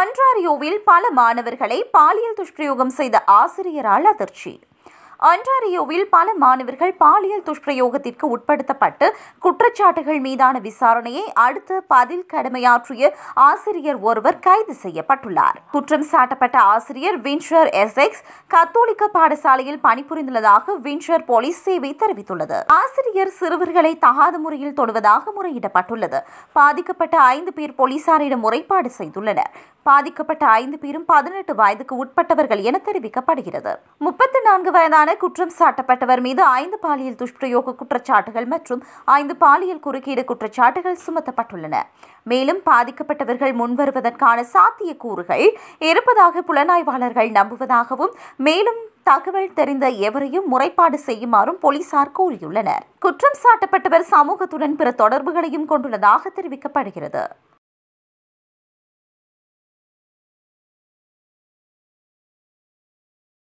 அன்றாரியோவில் பல மாணவர்களை பாலியல் துஷ்பிரயோகம் செய்த ஆசிரியரால் அதிர்ச்சி அன்டாரியோவில் பல மாணவர்கள் பாலியல் துஷ்பிரயோகத்திற்கு உட்படுத்தப்பட்டு குற்றச்சாட்டுகள் மீதான விசாரணையை அடுத்து பதில் கடமையாற்றிய ஆசிரியர் ஒருவர் கைது செய்யப்பட்டுள்ளார் குற்றம் சாட்டப்பட்ட ஆசிரியர் வின்ஷர் எஸ்எக்ஸ் கத்தோலிக்க பாடசாலையில் பணிபுரிந்துள்ளதாக வின்ஷர் போலீஸ் சேவை தெரிவித்துள்ளது ஆசிரியர் சிறுவர்களை தகாத முறையில் தொடுவதாக முறையிடப்பட்டுள்ளது பாதிக்கப்பட்ட ஐந்து பேர் போலீசாரிடம் முறைப்பாடு செய்துள்ளனர் பாதிக்கப்பட்ட ஐந்து பேரும் பதினெட்டு வயதுக்கு உட்பட்டவர்கள் என தெரிவிக்கப்படுகிறது முப்பத்தி நான்கு வயதான என குற்றம் சாட்டப்பட்டவர் மீது ஐந்து பாலியல் துஷ்பிரயோக குற்றச்சாட்டுகள் மற்றும் ஐந்து பாலியல் குறுக்கீடு குற்றச்சாட்டுகள் சுமத்தப்பட்டுள்ளன மேலும் பாதிக்கப்பட்டவர்கள் முன்வருவதற்கான சாத்தியக்கூறுகள் இருப்பதாக புலனாய்வாளர்கள் நம்புவதாகவும் மேலும் தகவல் தெரிந்த எவரையும் முறைப்பாடு செய்யுமாறும் போலீசார் கூறியுள்ளனர் குற்றம் சாட்டப்பட்டவர் சமூகத்துடன் பிற தொடர்புகளையும் கொண்டுள்ளதாக தெரிவிக்கப்படுகிறது